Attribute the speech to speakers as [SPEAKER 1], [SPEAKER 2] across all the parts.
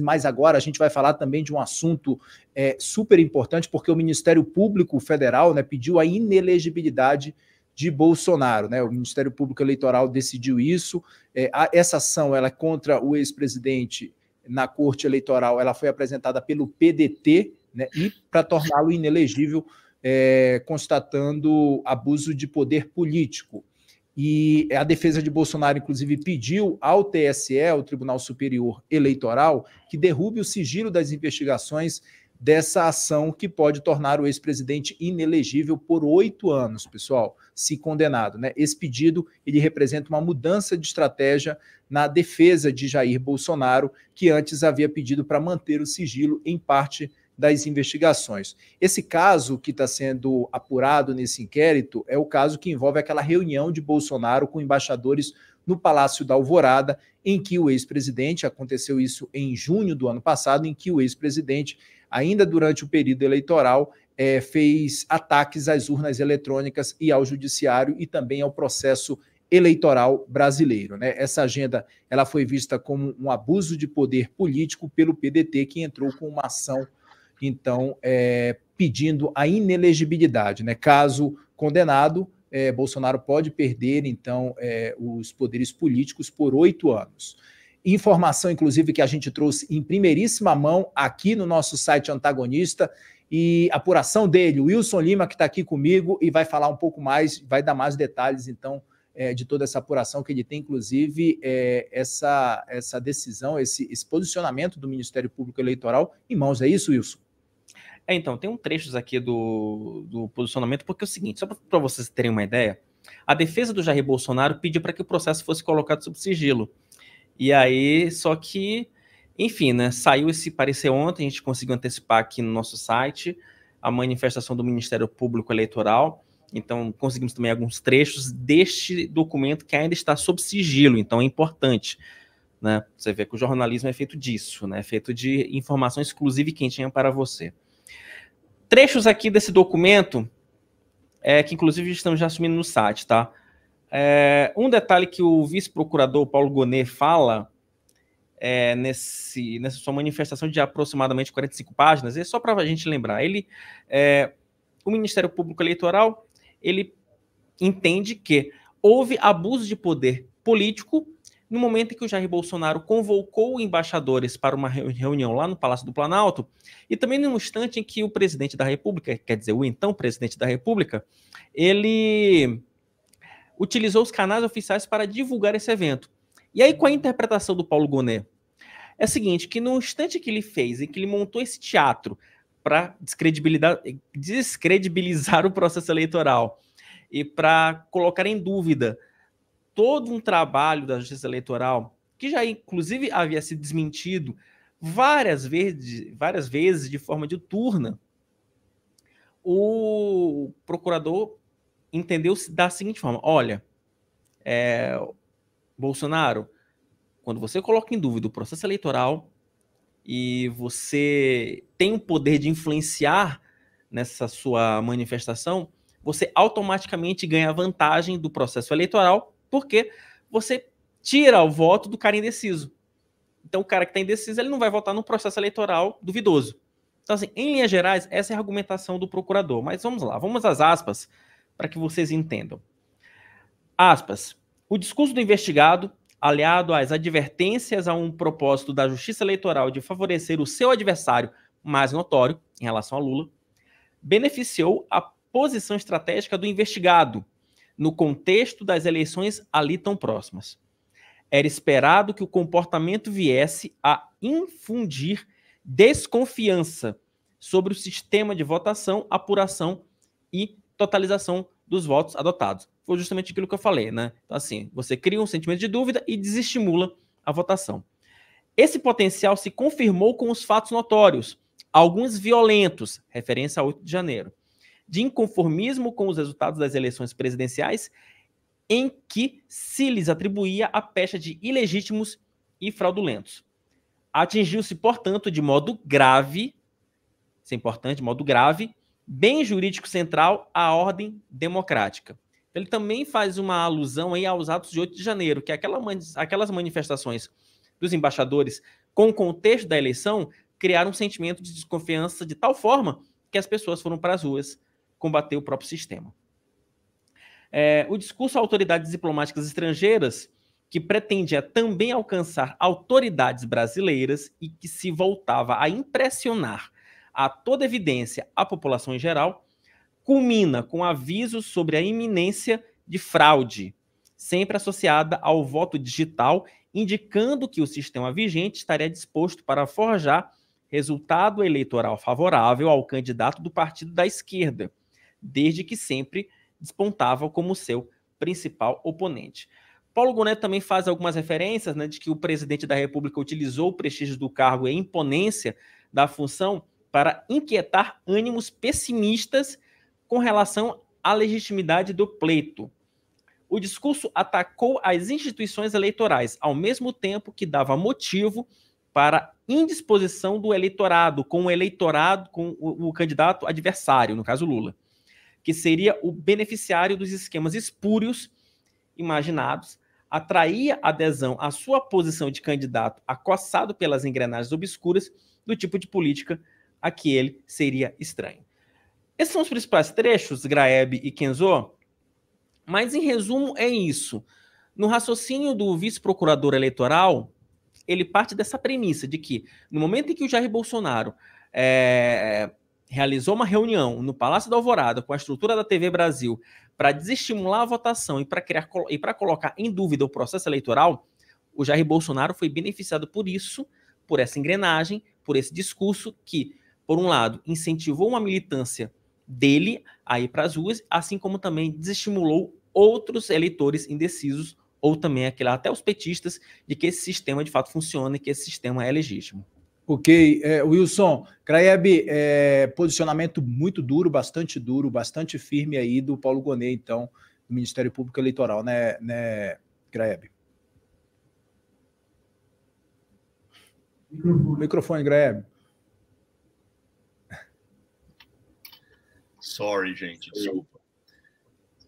[SPEAKER 1] mas agora a gente vai falar também de um assunto é, super importante, porque o Ministério Público Federal né, pediu a inelegibilidade de Bolsonaro. Né? O Ministério Público Eleitoral decidiu isso. É, a, essa ação ela é contra o ex-presidente na Corte Eleitoral, ela foi apresentada pelo PDT né, e para torná-lo inelegível, é, constatando abuso de poder político. E a defesa de Bolsonaro, inclusive, pediu ao TSE, o Tribunal Superior Eleitoral, que derrube o sigilo das investigações dessa ação que pode tornar o ex-presidente inelegível por oito anos, pessoal, se condenado. Né? Esse pedido ele representa uma mudança de estratégia na defesa de Jair Bolsonaro, que antes havia pedido para manter o sigilo em parte das investigações. Esse caso que está sendo apurado nesse inquérito é o caso que envolve aquela reunião de Bolsonaro com embaixadores no Palácio da Alvorada, em que o ex-presidente, aconteceu isso em junho do ano passado, em que o ex-presidente, ainda durante o período eleitoral, é, fez ataques às urnas eletrônicas e ao judiciário e também ao processo eleitoral brasileiro. Né? Essa agenda ela foi vista como um abuso de poder político pelo PDT, que entrou com uma ação então é, pedindo a inelegibilidade, né? Caso condenado, é, Bolsonaro pode perder então é, os poderes políticos por oito anos. Informação, inclusive, que a gente trouxe em primeiríssima mão aqui no nosso site antagonista e apuração dele, Wilson Lima, que está aqui comigo e vai falar um pouco mais, vai dar mais detalhes então é, de toda essa apuração que ele tem, inclusive é, essa, essa decisão, esse, esse, posicionamento do Ministério Público Eleitoral em
[SPEAKER 2] mãos. É isso, Wilson? É, então, tem um trechos aqui do, do posicionamento, porque é o seguinte, só para vocês terem uma ideia, a defesa do Jair Bolsonaro pediu para que o processo fosse colocado sob sigilo. E aí, só que, enfim, né, saiu esse parecer ontem, a gente conseguiu antecipar aqui no nosso site a manifestação do Ministério Público Eleitoral. Então, conseguimos também alguns trechos deste documento que ainda está sob sigilo, então é importante. Né? Você vê que o jornalismo é feito disso, né? é feito de informação exclusiva e quentinha para você trechos aqui desse documento, é, que inclusive estamos já assumindo no site, tá? É, um detalhe que o vice-procurador Paulo Gonet fala é, nesse, nessa sua manifestação de aproximadamente 45 páginas, é só para a gente lembrar, ele, é, o Ministério Público Eleitoral, ele entende que houve abuso de poder político no momento em que o Jair Bolsonaro convocou embaixadores para uma reunião lá no Palácio do Planalto, e também no instante em que o presidente da República, quer dizer, o então presidente da República, ele utilizou os canais oficiais para divulgar esse evento. E aí, com a interpretação do Paulo Gonet? É o seguinte, que no instante que ele fez, em que ele montou esse teatro para descredibilizar, descredibilizar o processo eleitoral e para colocar em dúvida todo um trabalho da Justiça Eleitoral, que já inclusive havia sido desmentido várias vezes, várias vezes de forma turna o procurador entendeu-se da seguinte forma: olha, é, Bolsonaro, quando você coloca em dúvida o processo eleitoral e você tem o poder de influenciar nessa sua manifestação, você automaticamente ganha vantagem do processo eleitoral porque você tira o voto do cara indeciso. Então, o cara que está indeciso, ele não vai votar num processo eleitoral duvidoso. Então, assim, em linhas gerais, essa é a argumentação do procurador. Mas vamos lá, vamos às aspas para que vocês entendam. Aspas. O discurso do investigado, aliado às advertências a um propósito da Justiça Eleitoral de favorecer o seu adversário mais notório em relação a Lula, beneficiou a posição estratégica do investigado, no contexto das eleições ali tão próximas. Era esperado que o comportamento viesse a infundir desconfiança sobre o sistema de votação, apuração e totalização dos votos adotados. Foi justamente aquilo que eu falei, né? Então, assim, você cria um sentimento de dúvida e desestimula a votação. Esse potencial se confirmou com os fatos notórios, alguns violentos, referência a 8 de janeiro de inconformismo com os resultados das eleições presidenciais, em que se lhes atribuía a pecha de ilegítimos e fraudulentos. Atingiu-se, portanto, de modo grave, isso é importante, de modo grave, bem jurídico central à ordem democrática. Então, ele também faz uma alusão aí aos atos de 8 de janeiro, que é aquela, aquelas manifestações dos embaixadores com o contexto da eleição criaram um sentimento de desconfiança de tal forma que as pessoas foram para as ruas combater o próprio sistema. É, o discurso a autoridades diplomáticas estrangeiras, que pretendia é também alcançar autoridades brasileiras e que se voltava a impressionar a toda evidência a população em geral, culmina com avisos sobre a iminência de fraude, sempre associada ao voto digital, indicando que o sistema vigente estaria disposto para forjar resultado eleitoral favorável ao candidato do partido da esquerda desde que sempre despontava como seu principal oponente. Paulo Gonet também faz algumas referências né, de que o presidente da República utilizou o prestígio do cargo e a imponência da função para inquietar ânimos pessimistas com relação à legitimidade do pleito. O discurso atacou as instituições eleitorais, ao mesmo tempo que dava motivo para indisposição do eleitorado com o eleitorado com o, o candidato adversário, no caso Lula que seria o beneficiário dos esquemas espúrios imaginados, atraía adesão à sua posição de candidato acossado pelas engrenagens obscuras do tipo de política a que ele seria estranho. Esses são os principais trechos, Graeb e Kenzo, mas em resumo é isso. No raciocínio do vice-procurador eleitoral, ele parte dessa premissa de que no momento em que o Jair Bolsonaro é, realizou uma reunião no Palácio da Alvorada com a estrutura da TV Brasil para desestimular a votação e para criar e para colocar em dúvida o processo eleitoral, o Jair Bolsonaro foi beneficiado por isso, por essa engrenagem, por esse discurso que, por um lado, incentivou uma militância dele a ir para as ruas, assim como também desestimulou outros eleitores indecisos ou também aquele até os petistas de que esse sistema de fato funciona e que esse sistema é legítimo.
[SPEAKER 1] Ok, é, Wilson, Graeb, é, posicionamento muito duro, bastante duro, bastante firme aí do Paulo Gonet, então, do Ministério Público Eleitoral, né, né Microfone, Microfone Graeb.
[SPEAKER 3] Sorry, gente, desculpa.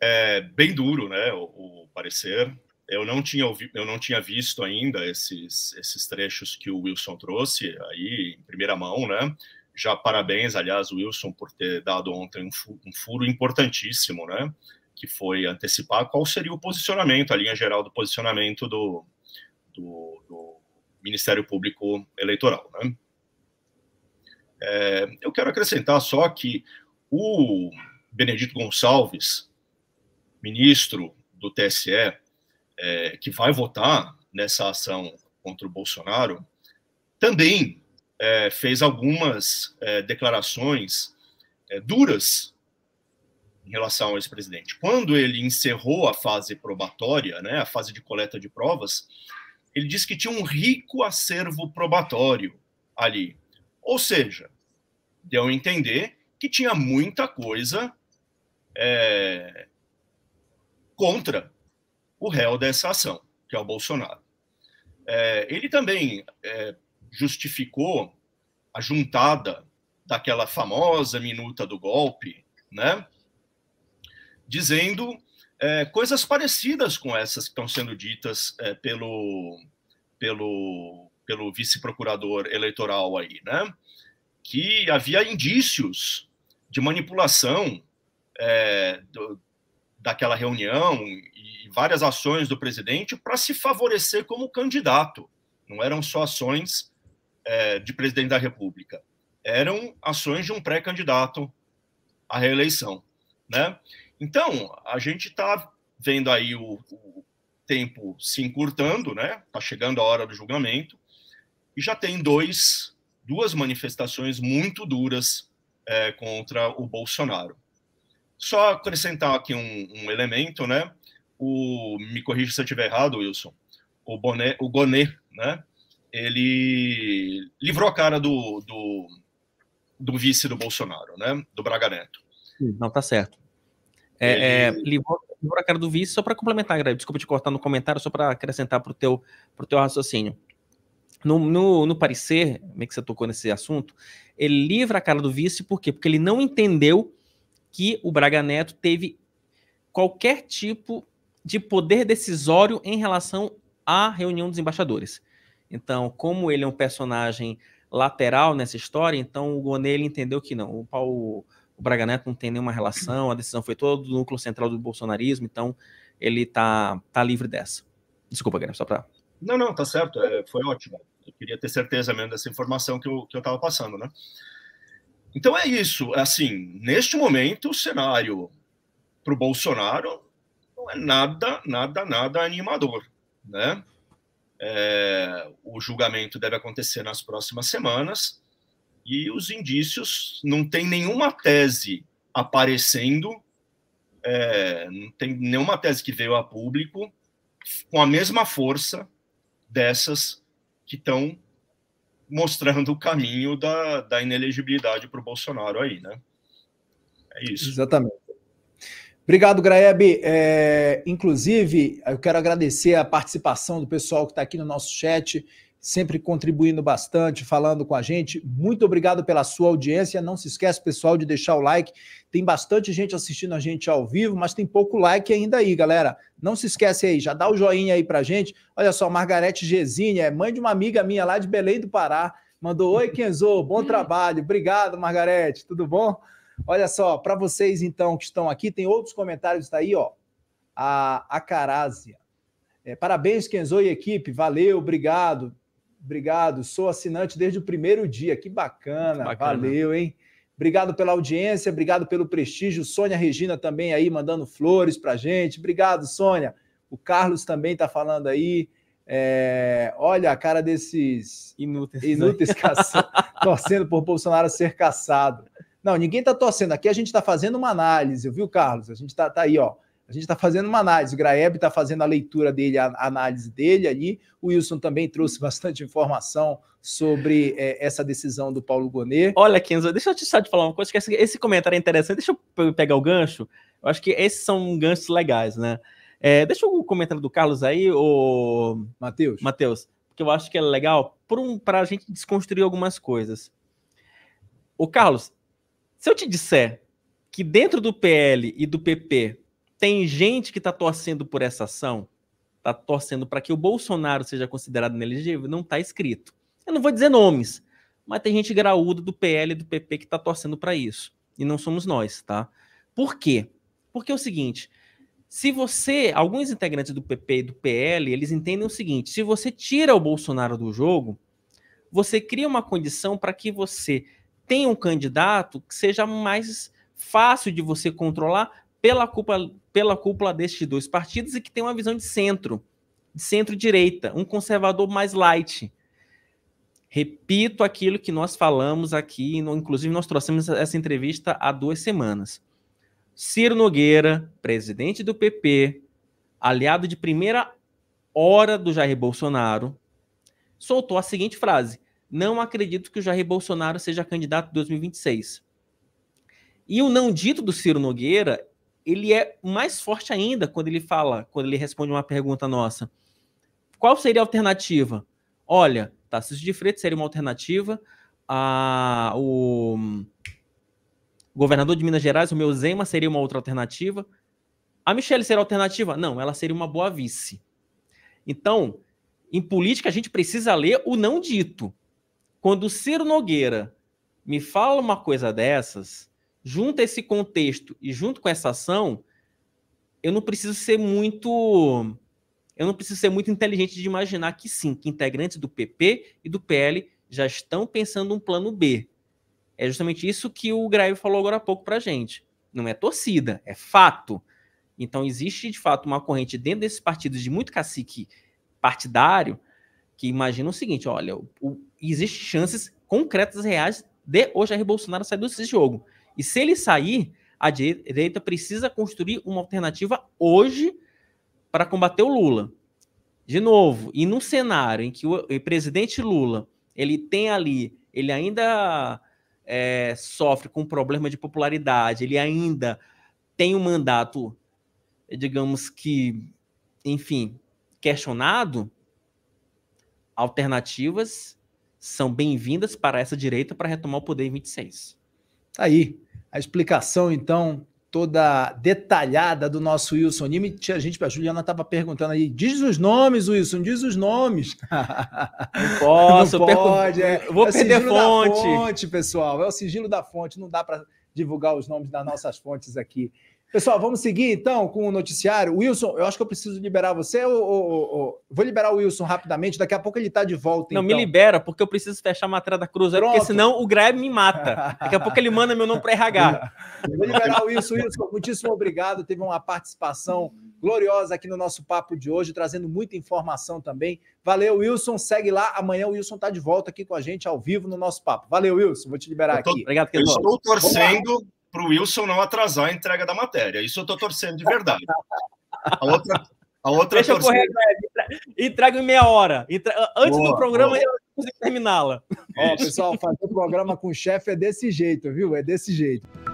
[SPEAKER 3] É bem duro, né, o, o parecer. Eu não tinha, eu não tinha visto ainda esses, esses trechos que o Wilson trouxe aí em primeira mão, né? Já parabéns, aliás, Wilson, por ter dado ontem um, fu um furo importantíssimo, né? Que foi antecipar qual seria o posicionamento, a linha geral do posicionamento do, do, do Ministério Público Eleitoral, né? É, eu quero acrescentar só que o Benedito Gonçalves, ministro do TSE, é, que vai votar nessa ação contra o Bolsonaro, também é, fez algumas é, declarações é, duras em relação ao ex-presidente. Quando ele encerrou a fase probatória, né, a fase de coleta de provas, ele disse que tinha um rico acervo probatório ali. Ou seja, deu a entender que tinha muita coisa é, contra o réu dessa ação, que é o Bolsonaro. É, ele também é, justificou a juntada daquela famosa minuta do golpe, né? dizendo é, coisas parecidas com essas que estão sendo ditas é, pelo, pelo, pelo vice-procurador eleitoral aí, né? que havia indícios de manipulação é, do, daquela reunião e várias ações do presidente para se favorecer como candidato. Não eram só ações é, de presidente da República, eram ações de um pré-candidato à reeleição. Né? Então, a gente está vendo aí o, o, tempo se encurtando, né? Está chegando a hora do julgamento e já tem dois, duas manifestações muito duras é, contra o Bolsonaro. Só acrescentar aqui um, um elemento, né? O, me corrija se eu estiver errado, Wilson. O, Bonet, o Gonet, né? Ele livrou a cara do, do, do vice do Bolsonaro, né? Do Braga Neto.
[SPEAKER 2] Não, tá certo. É, ele... é, livrou, livrou, a cara do vice, só para complementar, Greg, desculpa te cortar no comentário, só para acrescentar para o teu, pro teu raciocínio. No, no, no parecer, meio que você tocou nesse assunto, ele livra a cara do vice, por quê? Porque ele não entendeu que o Braga Neto teve qualquer tipo de poder decisório em relação à reunião dos embaixadores. Então, como ele é um personagem lateral nessa história, então o Gonê entendeu que não. O Paulo o Braga Neto não tem nenhuma relação, a decisão foi toda do núcleo central do bolsonarismo, então ele tá, tá livre dessa. Desculpa, Guilherme, só para.
[SPEAKER 3] Não, não, tá certo, é, foi ótimo. Eu queria ter certeza mesmo dessa informação que eu, que eu passando, né? Então é isso. Assim, neste momento, o cenário para o Bolsonaro não é nada, nada, nada animador, né? É, o julgamento deve acontecer nas próximas semanas e os indícios não tem nenhuma tese aparecendo, é, não tem nenhuma tese que veio a público com a mesma força dessas que estão mostrando o caminho da, da inelegibilidade para o Bolsonaro aí, né? É isso. Exatamente.
[SPEAKER 1] Obrigado, Graeb. É, inclusive, eu quero agradecer a participação do pessoal que está aqui no nosso chat sempre contribuindo bastante, falando com a gente. Muito obrigado pela sua audiência. Não se esquece, pessoal, de deixar o like. Tem bastante gente assistindo a gente ao vivo, mas tem pouco like ainda aí, galera. Não se esquece aí, já dá o joinha aí pra gente. Olha só, Margarete Gesine, é mãe de uma amiga minha lá de Belém do Pará. Mandou, oi Kenzo, bom trabalho. Obrigado, Margarete, tudo bom? Olha só, para vocês então que estão aqui, tem outros comentários tá aí, ó. A Acarásia. É, parabéns, Kenzo e equipe. Valeu, obrigado. Obrigado, sou assinante desde o primeiro dia. Que bacana, bacana. valeu, hein? Obrigado pela audiência, obrigado pelo prestígio. Sônia Regina também aí mandando flores pra gente. Obrigado, Sônia. O Carlos também tá falando aí. É... olha a cara desses inúteis, inúteis né? caça... torcendo por Bolsonaro ser caçado. Não, ninguém tá torcendo. Aqui a gente tá fazendo uma análise, viu, Carlos? A gente está tá aí, ó. A gente está fazendo uma análise. O Graeb está fazendo a leitura dele, a análise dele ali. O Wilson também trouxe bastante informação sobre é, essa
[SPEAKER 2] decisão do Paulo Gonet. Olha, Kenzo, deixa eu te, só te falar uma coisa, que esse, esse comentário é interessante. Deixa eu pegar o gancho. Eu acho que esses são ganchos legais, né? É, deixa o comentário do Carlos aí, o Matheus. Matheus, que eu acho que é legal para um, a gente desconstruir algumas coisas. O Carlos, se eu te disser que dentro do PL e do PP tem gente que está torcendo por essa ação, está torcendo para que o Bolsonaro seja considerado inelegível, não está escrito. Eu não vou dizer nomes, mas tem gente graúda do PL e do PP que está torcendo para isso. E não somos nós, tá? Por quê? Porque é o seguinte: se você, alguns integrantes do PP e do PL, eles entendem o seguinte: se você tira o Bolsonaro do jogo, você cria uma condição para que você tenha um candidato que seja mais fácil de você controlar pela, culpa, pela cúpula destes dois partidos e que tem uma visão de centro, de centro-direita, um conservador mais light. Repito aquilo que nós falamos aqui, inclusive nós trouxemos essa entrevista há duas semanas. Ciro Nogueira, presidente do PP, aliado de primeira hora do Jair Bolsonaro, soltou a seguinte frase: Não acredito que o Jair Bolsonaro seja candidato em 2026. E o não dito do Ciro Nogueira ele é mais forte ainda quando ele fala, quando ele responde uma pergunta nossa. Qual seria a alternativa? Olha, Tarcísio de Freitas seria uma alternativa. Ah, o governador de Minas Gerais, o meu Zema, seria uma outra alternativa. A Michelle seria alternativa? Não, ela seria uma boa vice. Então, em política, a gente precisa ler o não dito. Quando o Ciro Nogueira me fala uma coisa dessas, junto a esse contexto e junto com essa ação, eu não preciso ser muito eu não preciso ser muito inteligente de imaginar que sim, que integrantes do PP e do PL já estão pensando um plano B. É justamente isso que o Greve falou agora há pouco para a gente. Não é torcida, é fato. Então existe de fato uma corrente dentro desses partidos de muito cacique partidário que imagina o seguinte: olha, o, o, existe chances concretas reais de hoje a Bolsonaro sair desse jogo. E se ele sair, a direita precisa construir uma alternativa hoje para combater o Lula. De novo, e num cenário em que o presidente Lula ele tem ali, ele ainda é, sofre com um problema de popularidade, ele ainda tem um mandato, digamos que, enfim, questionado, alternativas são bem-vindas para essa direita para retomar o poder em 26. Tá aí, a explicação, então,
[SPEAKER 1] toda detalhada do nosso Wilson Nime. A gente, a Juliana estava perguntando aí, diz os nomes, Wilson, diz os nomes. Não posso, não pode. Perco, é, vou é perder fonte. fonte, pessoal. É o sigilo da fonte, não dá para divulgar os nomes das nossas fontes aqui. Pessoal, vamos seguir então com o noticiário. Wilson, eu acho que eu preciso liberar você. Ou, ou, ou... Vou liberar o Wilson rapidamente, daqui a pouco ele está de volta. Não, então. me
[SPEAKER 2] libera, porque eu preciso fechar a matéria da Cruzeiro, porque senão o Greb me mata. Daqui a pouco ele manda meu nome para RH. Vou liberar o Wilson. Wilson,
[SPEAKER 1] muitíssimo obrigado. Teve uma participação gloriosa aqui no nosso papo de hoje, trazendo muita informação também. Valeu, Wilson. Segue lá. Amanhã o Wilson está de volta aqui com a gente ao vivo no nosso papo. Valeu, Wilson. Vou te liberar tô... aqui. Obrigado, Quedão. Eu estou torcendo
[SPEAKER 3] para o Wilson não atrasar a entrega da matéria. Isso eu estou torcendo de verdade. A outra, a outra Deixa torcida... eu correr,
[SPEAKER 2] entrega em meia hora. Entra... Antes boa, do programa, boa. eu
[SPEAKER 3] consigo terminá-la. Ó, pessoal,
[SPEAKER 1] fazer o programa com o chefe é desse jeito, viu? É desse jeito.